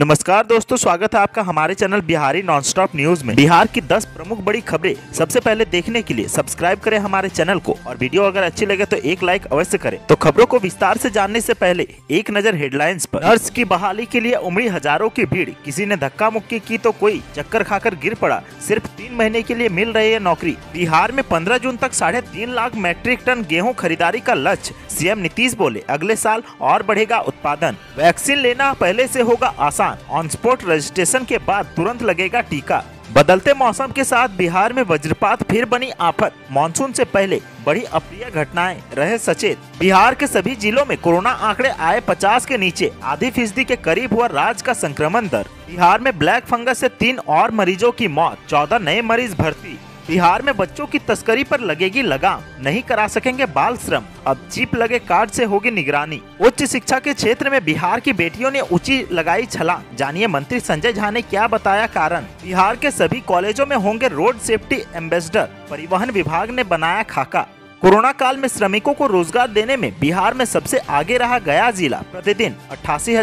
नमस्कार दोस्तों स्वागत है आपका हमारे चैनल बिहारी नॉनस्टॉप न्यूज में बिहार की 10 प्रमुख बड़ी खबरें सबसे पहले देखने के लिए सब्सक्राइब करें हमारे चैनल को और वीडियो अगर अच्छी लगे तो एक लाइक अवश्य करें तो खबरों को विस्तार से जानने से पहले एक नजर हेडलाइंस पर नर्स की बहाली के लिए उमड़ी हजारों की भीड़ किसी ने धक्का मुक्की की तो कोई चक्कर खाकर गिर पड़ा सिर्फ तीन महीने के लिए मिल रही है नौकरी बिहार में पंद्रह जून तक साढ़े तीन लाख मैट्रिक टन गेहूँ खरीदारी का लक्ष्य सीएम नीतीश बोले अगले साल और बढ़ेगा उत्पादन वैक्सीन लेना पहले ऐसी होगा आसान दौरान ऑन स्पॉट रजिस्ट्रेशन के बाद तुरंत लगेगा टीका बदलते मौसम के साथ बिहार में वज्रपात फिर बनी आफत मानसून से पहले बड़ी अप्रिय घटनाएं रहे सचेत बिहार के सभी जिलों में कोरोना आंकड़े आए 50 के नीचे आधी फीसदी के करीब हुआ राज्य का संक्रमण दर बिहार में ब्लैक फंगस से तीन और मरीजों की मौत 14 नए मरीज भर्ती बिहार में बच्चों की तस्करी पर लगेगी लगाम नहीं करा सकेंगे बाल श्रम अब चिप लगे कार्ड से होगी निगरानी उच्च शिक्षा के क्षेत्र में बिहार की बेटियों ने ऊंची लगाई छला जानिए मंत्री संजय झा ने क्या बताया कारण बिहार के सभी कॉलेजों में होंगे रोड सेफ्टी एम्बेसडर परिवहन विभाग ने बनाया खाका कोरोना काल में श्रमिकों को रोजगार देने में बिहार में सबसे आगे रहा गया जिला प्रतिदिन अठासी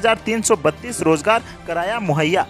रोजगार कराया मुहैया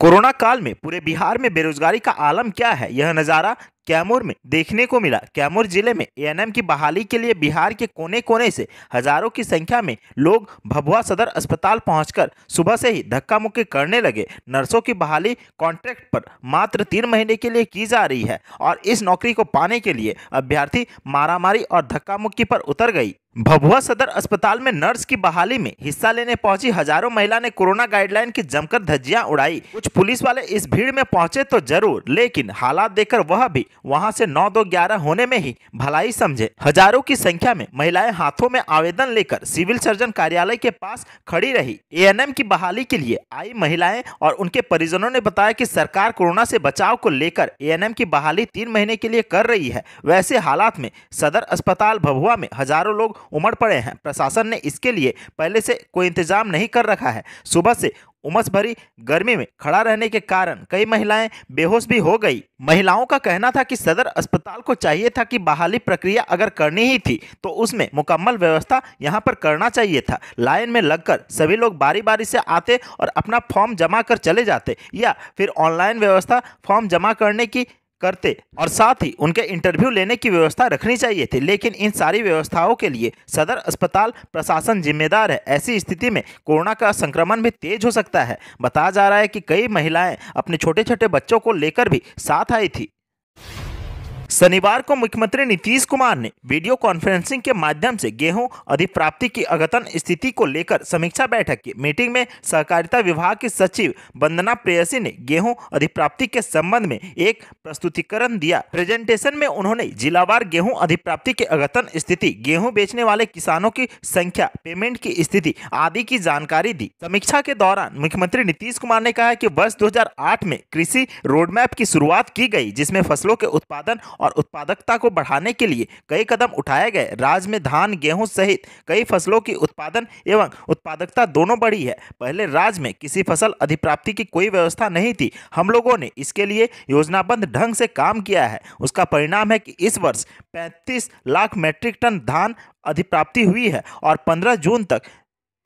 कोरोना काल में पूरे बिहार में बेरोजगारी का आलम क्या है यह नज़ारा कैमूर में देखने को मिला कैमूर जिले में एएनएम की बहाली के लिए बिहार के कोने कोने से हजारों की संख्या में लोग भभुआ सदर अस्पताल पहुंचकर सुबह से ही धक्का मुक्की करने लगे नर्सों की बहाली कॉन्ट्रैक्ट पर मात्र तीन महीने के लिए की जा रही है और इस नौकरी को पाने के लिए अभ्यर्थी मारामारी और धक्का मुक्की पर उतर गई भभुआ सदर अस्पताल में नर्स की बहाली में हिस्सा लेने पहुंची हजारों महिला ने कोरोना गाइडलाइन की जमकर धज्जियां उड़ाई कुछ पुलिस वाले इस भीड़ में पहुंचे तो जरूर लेकिन हालात देखकर वह भी वहां से नौ दो ग्यारह होने में ही भलाई समझे हजारों की संख्या में महिलाएं हाथों में आवेदन लेकर सिविल सर्जन कार्यालय के पास खड़ी रही ए की बहाली के लिए आई महिलाएं और उनके परिजनों ने बताया कि सरकार कोरोना से बचाव को लेकर ए की बहाली तीन महीने के लिए कर रही है वैसे हालात में सदर अस्पताल भभुआ में हजारों लोग उमड़ पड़े हैं प्रशासन ने इसके लिए पहले से कोई इंतजाम नहीं कर रखा है सुबह से उमस भरी गर्मी में खड़ा रहने के कारण कई महिलाएं बेहोश भी हो गई महिलाओं का कहना था कि सदर अस्पताल को चाहिए था कि बहाली प्रक्रिया अगर करनी ही थी तो उसमें मुकम्मल व्यवस्था यहां पर करना चाहिए था लाइन में लगकर सभी लोग बारी बारी से आते और अपना फॉर्म जमा कर चले जाते या फिर ऑनलाइन व्यवस्था फॉर्म जमा करने की करते और साथ ही उनके इंटरव्यू लेने की व्यवस्था रखनी चाहिए थी लेकिन इन सारी व्यवस्थाओं के लिए सदर अस्पताल प्रशासन जिम्मेदार है ऐसी स्थिति में कोरोना का संक्रमण भी तेज हो सकता है बताया जा रहा है कि कई महिलाएं अपने छोटे छोटे बच्चों को लेकर भी साथ आई थी शनिवार को मुख्यमंत्री नीतीश कुमार ने वीडियो कॉन्फ्रेंसिंग के माध्यम से गेहूं अधिप्राप्ति की अगतन स्थिति को लेकर समीक्षा बैठक की मीटिंग में सहकारिता विभाग की सचिव वंदना प्रेयसी ने गेहूं अधिप्राप्ति के संबंध में एक प्रस्तुतिकरण दिया प्रेजेंटेशन में उन्होंने जिलावार गेहूं अधिप्राप्ति के अगतन स्थिति गेहूँ बेचने वाले किसानों की संख्या पेमेंट की स्थिति आदि की जानकारी दी समीक्षा के दौरान मुख्यमंत्री नीतीश कुमार ने कहा की वर्ष दो में कृषि रोडमैप की शुरुआत की गयी जिसमे फसलों के उत्पादन और और उत्पादकता को बढ़ाने के लिए कई कदम उठाए गए राज्य में धान गेहूं सहित कई फसलों की उत्पादन एवं उत्पादकता दोनों बढ़ी है पहले राज्य में किसी फसल अधिप्राप्ति की कोई व्यवस्था नहीं थी हम लोगों ने इसके लिए योजनाबद्ध ढंग से काम किया है उसका परिणाम है कि इस वर्ष पैंतीस लाख मेट्रिक टन धान अधिप्राप्ति हुई है और पंद्रह जून तक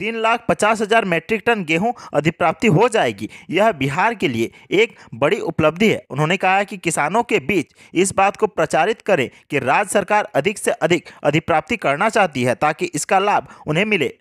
तीन लाख पचास हज़ार मैट्रिक टन गेहूं अधिप्राप्ति हो जाएगी यह बिहार के लिए एक बड़ी उपलब्धि है उन्होंने कहा कि किसानों के बीच इस बात को प्रचारित करें कि राज्य सरकार अधिक से अधिक अधिप्राप्ति करना चाहती है ताकि इसका लाभ उन्हें मिले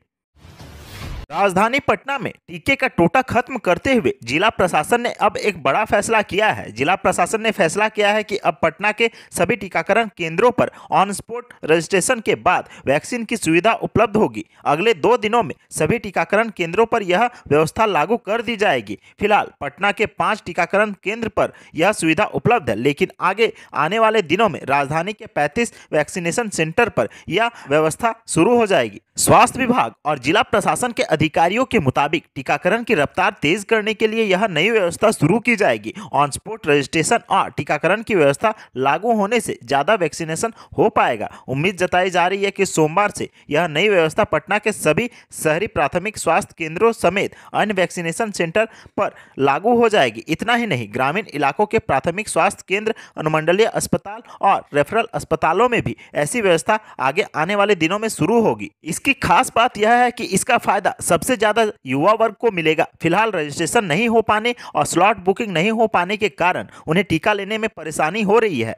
राजधानी पटना में टीके का टोटा खत्म करते हुए जिला प्रशासन ने अब एक बड़ा फैसला किया है जिला प्रशासन ने फैसला किया है कि अब पटना के सभी टीकाकरण केंद्रों पर ऑन स्पॉट रजिस्ट्रेशन के बाद वैक्सीन की सुविधा उपलब्ध होगी अगले दो दिनों में सभी टीकाकरण केंद्रों पर यह व्यवस्था लागू कर दी जाएगी फिलहाल पटना के पाँच टीकाकरण केंद्र पर यह सुविधा उपलब्ध है लेकिन आगे आने वाले दिनों में राजधानी के पैंतीस वैक्सीनेशन सेंटर पर यह व्यवस्था शुरू हो जाएगी स्वास्थ्य विभाग और जिला प्रशासन के अधिकारियों के मुताबिक टीकाकरण की रफ्तार तेज करने के लिए यह नई व्यवस्था शुरू की जाएगी ऑन स्पॉट रजिस्ट्रेशन और टीकाकरण की व्यवस्था लागू होने से ज़्यादा वैक्सीनेशन हो पाएगा उम्मीद जताई जा रही है कि सोमवार से यह नई व्यवस्था पटना के सभी शहरी प्राथमिक स्वास्थ्य केंद्रों समेत अन्य वैक्सीनेशन सेंटर पर लागू हो जाएगी इतना ही नहीं ग्रामीण इलाकों के प्राथमिक स्वास्थ्य केंद्र अनुमंडलीय अस्पताल और रेफरल अस्पतालों में भी ऐसी व्यवस्था आगे आने वाले दिनों में शुरू होगी इसकी खास बात यह है कि इसका फायदा सबसे ज्यादा युवा वर्ग को मिलेगा फिलहाल रजिस्ट्रेशन नहीं हो पाने और स्लॉट बुकिंग नहीं हो पाने के कारण उन्हें टीका लेने में परेशानी हो रही है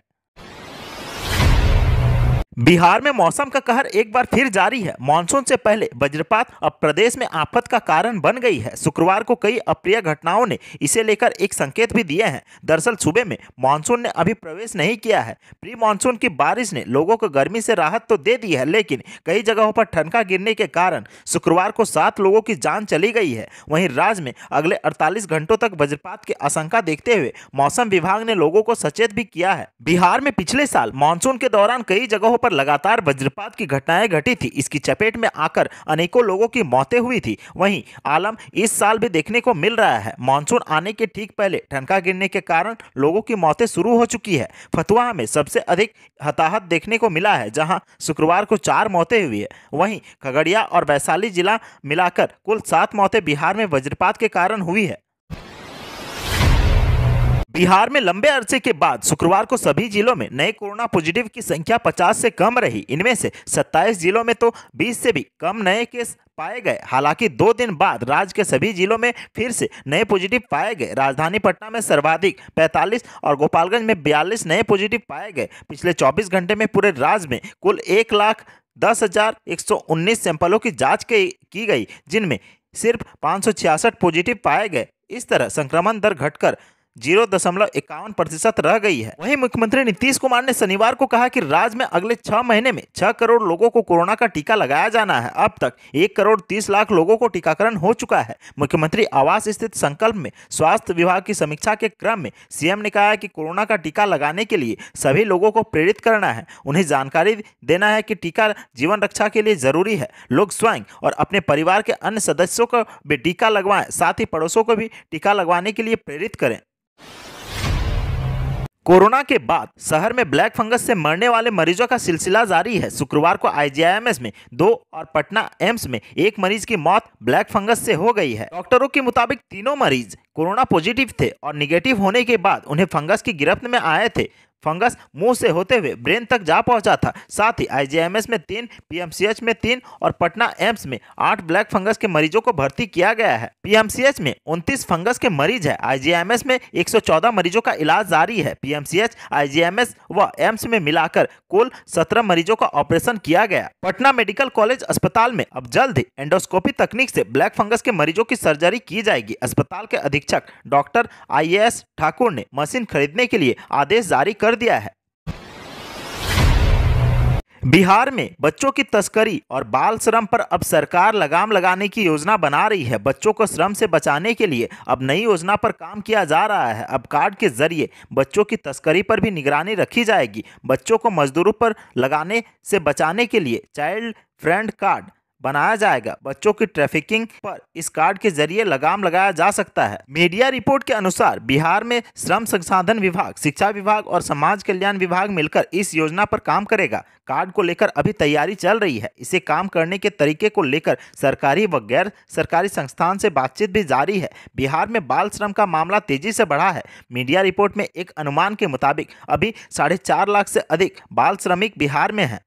बिहार में मौसम का कहर एक बार फिर जारी है मानसून से पहले वज्रपात अब प्रदेश में आफत का कारण बन गई है शुक्रवार को कई अप्रिय घटनाओं ने इसे लेकर एक संकेत भी दिए हैं दरअसल सुबह में मानसून ने अभी प्रवेश नहीं किया है प्री मानसून की बारिश ने लोगों को गर्मी से राहत तो दे दी है लेकिन कई जगहों पर ठनका गिरने के कारण शुक्रवार को सात लोगों की जान चली गई है वहीं राज्य में अगले अड़तालीस घंटों तक वज्रपात की आशंका देखते हुए मौसम विभाग ने लोगों को सचेत भी किया है बिहार में पिछले साल मानसून के दौरान कई जगहों पर लगातार वज्रपात की घटनाएं घटी थी इसकी चपेट में आकर अनेकों लोगों की मौतें हुई थी वहीं आलम इस साल भी देखने को मिल रहा है मानसून आने के ठीक पहले ठनका गिरने के कारण लोगों की मौतें शुरू हो चुकी है फतुहा में सबसे अधिक हताहत देखने को मिला है जहाँ शुक्रवार को चार मौतें हुई है वहीं खगड़िया और वैशाली जिला मिलाकर कुल सात मौतें बिहार में वज्रपात के कारण हुई है बिहार में लंबे अरसे के बाद शुक्रवार को सभी जिलों में नए कोरोना पॉजिटिव की संख्या 50 से कम रही इनमें से 27 जिलों में तो 20 से भी कम नए केस पाए गए हालांकि दो दिन बाद राज्य के सभी जिलों में फिर से नए पॉजिटिव पाए गए राजधानी पटना में सर्वाधिक 45 और गोपालगंज में 42 नए पॉजिटिव पाए गए पिछले 24 घंटे में पूरे राज्य में कुल एक लाख दस हजार एक सौ उन्नीस सैंपलों की जाँच की गई जिनमें सिर्फ पाँच पॉजिटिव पाए गए इस तरह संक्रमण दर घटकर जीरो दशमलव इक्यावन प्रतिशत रह गई है वहीं मुख्यमंत्री नीतीश कुमार ने शनिवार को कहा कि राज्य में अगले छह महीने में छह करोड़ लोगों को कोरोना का टीका लगाया जाना है अब तक एक करोड़ तीस लाख लोगों को टीकाकरण हो चुका है मुख्यमंत्री आवास स्थित संकल्प में स्वास्थ्य विभाग की समीक्षा के क्रम में सीएम ने कहा की कोरोना का टीका लगाने के लिए सभी लोगों को प्रेरित करना है उन्हें जानकारी देना है की टीका जीवन रक्षा के लिए जरूरी है लोग स्वयं और अपने परिवार के अन्य सदस्यों को भी टीका लगवाएं साथ ही पड़ोसों को भी टीका लगवाने के लिए प्रेरित करें कोरोना के बाद शहर में ब्लैक फंगस से मरने वाले मरीजों का सिलसिला जारी है शुक्रवार को आईजीआईएमएस में दो और पटना एम्स में एक मरीज की मौत ब्लैक फंगस से हो गई है डॉक्टरों के मुताबिक तीनों मरीज कोरोना पॉजिटिव थे और निगेटिव होने के बाद उन्हें फंगस की गिरफ्त में आए थे फंगस मुंह से होते हुए ब्रेन तक जा पहुंचा था साथ ही आईजीएमएस में तीन पीएमसीएच में तीन और पटना एम्स में आठ ब्लैक फंगस के मरीजों को भर्ती किया गया है पीएमसीएच में उनतीस फंगस के मरीज है आईजीएमएस में 114 मरीजों का इलाज जारी है पीएमसीएच आईजीएमएस व एम्स में मिलाकर कुल सत्रह मरीजों का ऑपरेशन किया गया पटना मेडिकल कॉलेज अस्पताल में अब जल्द ही एंडोस्कोपी तकनीक से ब्लैक फंगस के मरीजों की सर्जरी की जाएगी अस्पताल के अधीक्षक डॉक्टर आई ठाकुर ने मशीन खरीदने के लिए आदेश जारी कर कर दिया है बिहार में बच्चों की तस्करी और बाल श्रम पर अब सरकार लगाम लगाने की योजना बना रही है बच्चों को श्रम से बचाने के लिए अब नई योजना पर काम किया जा रहा है अब कार्ड के जरिए बच्चों की तस्करी पर भी निगरानी रखी जाएगी बच्चों को मजदूरों पर लगाने से बचाने के लिए चाइल्ड फ्रेंड कार्ड बनाया जाएगा बच्चों की ट्रैफिकिंग पर इस कार्ड के जरिए लगाम लगाया जा सकता है मीडिया रिपोर्ट के अनुसार बिहार में श्रम संसाधन विभाग शिक्षा विभाग और समाज कल्याण विभाग मिलकर इस योजना पर काम करेगा कार्ड को लेकर अभी तैयारी चल रही है इसे काम करने के तरीके को लेकर सरकारी व गैर सरकारी संस्थान से बातचीत भी जारी है बिहार में बाल श्रम का मामला तेजी से बढ़ा है मीडिया रिपोर्ट में एक अनुमान के मुताबिक अभी साढ़े चार लाख से अधिक बाल श्रमिक बिहार में हैं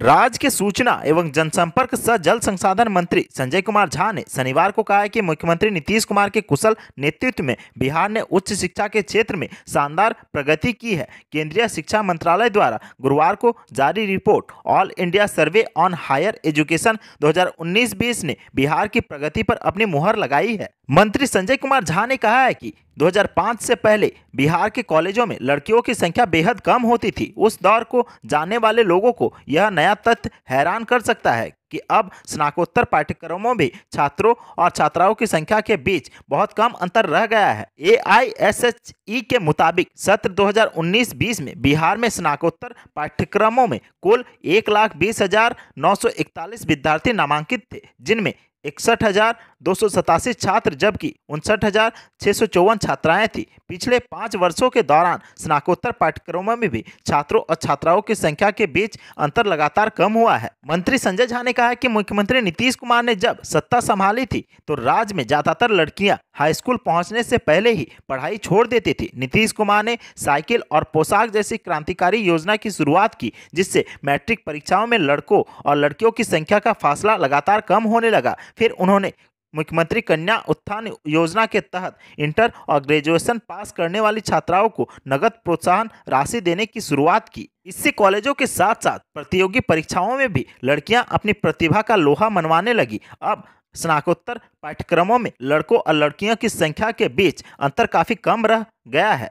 राज्य के सूचना एवं जनसंपर्क सह जल संसाधन मंत्री संजय कुमार झा ने शनिवार को कहा है कि मुख्यमंत्री नीतीश कुमार के कुशल नेतृत्व में बिहार ने उच्च शिक्षा के क्षेत्र में शानदार प्रगति की है केंद्रीय शिक्षा मंत्रालय द्वारा गुरुवार को जारी report all India survey on higher education 2019-20 ने बिहार की प्रगति पर अपनी मुहर लगाई है मंत्री संजय कुमार झा ने कहा है कि 2005 से पहले बिहार के कॉलेजों में लड़कियों की संख्या बेहद कम होती थी उस दौर को जाने वाले लोगों को यह नया तथ्य हैरान कर सकता है कि अब स्नाकोत्तर पाठ्यक्रमों में छात्रों और छात्राओं की संख्या के बीच बहुत कम अंतर रह गया है ए e के मुताबिक सत्र 2019-20 में बिहार में स्नाकोत्तर पाठ्यक्रमों में कुल एक लाख बीस हजार नौ सौ इकतालीस विद्यार्थी नामांकित थे जिनमें इकसठ हजार दो सौ सतासी छात्र जबकि उनसठ हजार छह सौ चौवन छात्राएँ थी पिछले पाँच वर्षों के दौरान स्नाकोत्तर पाठ्यक्रमों में भी छात्रों और छात्राओं की संख्या के बीच अंतर लगातार कम हुआ है मंत्री संजय झा ने कहा कि मुख्यमंत्री नीतीश कुमार ने जब सत्ता संभाली थी तो राज्य में ज्यादातर लड़कियां हाईस्कूल पहुंचने से पहले ही पढ़ाई छोड़ देती थी नीतीश कुमार ने साइकिल और पोशाक जैसी क्रांतिकारी योजना की शुरुआत की जिससे मैट्रिक परीक्षाओं में लड़कों और लड़कियों की संख्या का फासला लगातार कम होने लगा फिर उन्होंने मुख्यमंत्री कन्या उत्थान योजना के तहत इंटर और ग्रेजुएशन पास करने वाली छात्राओं को नगद प्रोत्साहन राशि देने की शुरुआत की इससे कॉलेजों के साथ साथ प्रतियोगी परीक्षाओं में भी लड़कियां अपनी प्रतिभा का लोहा मनवाने लगी अब स्नाकोत्तर पाठ्यक्रमों में लड़कों और लड़कियों की संख्या के बीच अंतर काफ़ी कम रह गया है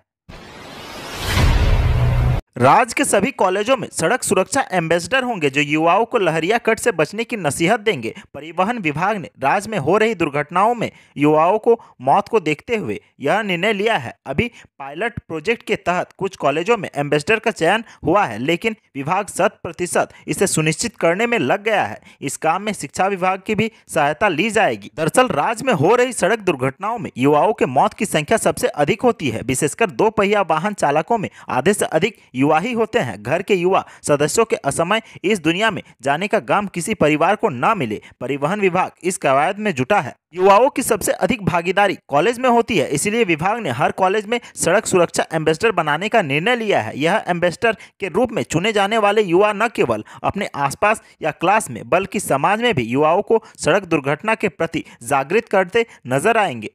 राज्य के सभी कॉलेजों में सड़क सुरक्षा एम्बेसडर होंगे जो युवाओं को लहरिया कट से बचने की नसीहत देंगे परिवहन विभाग ने राज्य में हो रही दुर्घटनाओं में युवाओं को मौत को देखते हुए यह निर्णय लिया है अभी पायलट प्रोजेक्ट के तहत कुछ कॉलेजों में एम्बेसडर का चयन हुआ है लेकिन विभाग शत प्रतिशत इसे सुनिश्चित करने में लग गया है इस काम में शिक्षा विभाग की भी सहायता ली जाएगी दरअसल राज्य में हो रही सड़क दुर्घटनाओं में युवाओं के मौत की संख्या सबसे अधिक होती है विशेषकर दो पहिया वाहन चालकों में आधे से अधिक युवा ही होते हैं घर के युवा सदस्यों के असमय इस दुनिया में जाने का गम किसी परिवार को न मिले परिवहन विभाग इस कवायद में जुटा है युवाओं की सबसे अधिक भागीदारी कॉलेज में होती है इसलिए विभाग ने हर कॉलेज में सड़क सुरक्षा एम्बेसडर बनाने का निर्णय लिया है यह एम्बेसडर के रूप में चुने जाने वाले युवा न केवल अपने आसपास या क्लास में बल्कि समाज में भी युवाओं को सड़क दुर्घटना के प्रति जागृत करते नजर आएंगे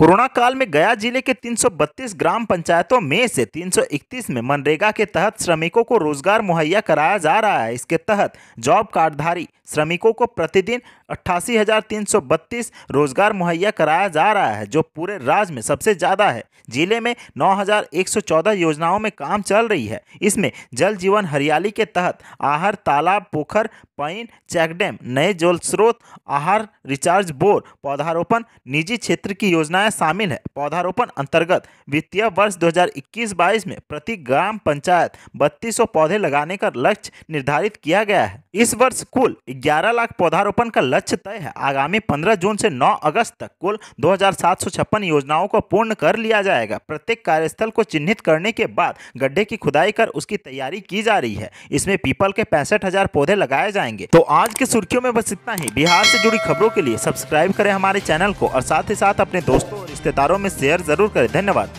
कोरोना काल में गया जिले के 332 ग्राम पंचायतों में से 331 में मनरेगा के तहत श्रमिकों को रोजगार मुहैया कराया जा रहा है इसके तहत जॉब कार्डधारी श्रमिकों को प्रतिदिन अट्ठासी हज़ार तीन सौ बत्तीस रोजगार मुहैया कराया जा रहा है जो पूरे राज्य में सबसे ज़्यादा है जिले में नौ हज़ार एक सौ चौदह योजनाओं में काम चल रही है इसमें जल जीवन हरियाली के तहत आहार तालाब पोखर पाइन चेकडैम नए जल स्रोत आहार रिचार्ज बोर पौधारोपण निजी क्षेत्र की योजनाएं शामिल है पौधारोपण अंतर्गत वित्तीय वर्ष 2021-22 में प्रति ग्राम पंचायत बत्तीस सौ पौधे लगाने का लक्ष्य निर्धारित किया गया है इस वर्ष कुल ग्यारह लाख पौधारोपण का लक्ष्य लक्ष्य तय है आगामी पंद्रह जून से नौ अगस्त तक कुल दो योजनाओं को पूर्ण कर लिया जाएगा प्रत्येक कार्यस्थल को चिन्हित करने के बाद गड्ढे की खुदाई कर उसकी तैयारी की जा रही है इसमें पीपल के पैंसठ पौधे लगाए जाएंगे तो आज के सुर्खियों में बस इतना ही बिहार से जुड़ी खबरों के लिए सब्सक्राइब करें हमारे चैनल को और साथ ही साथ अपने दोस्तों और रिश्तेदारों में शेयर जरूर करें धन्यवाद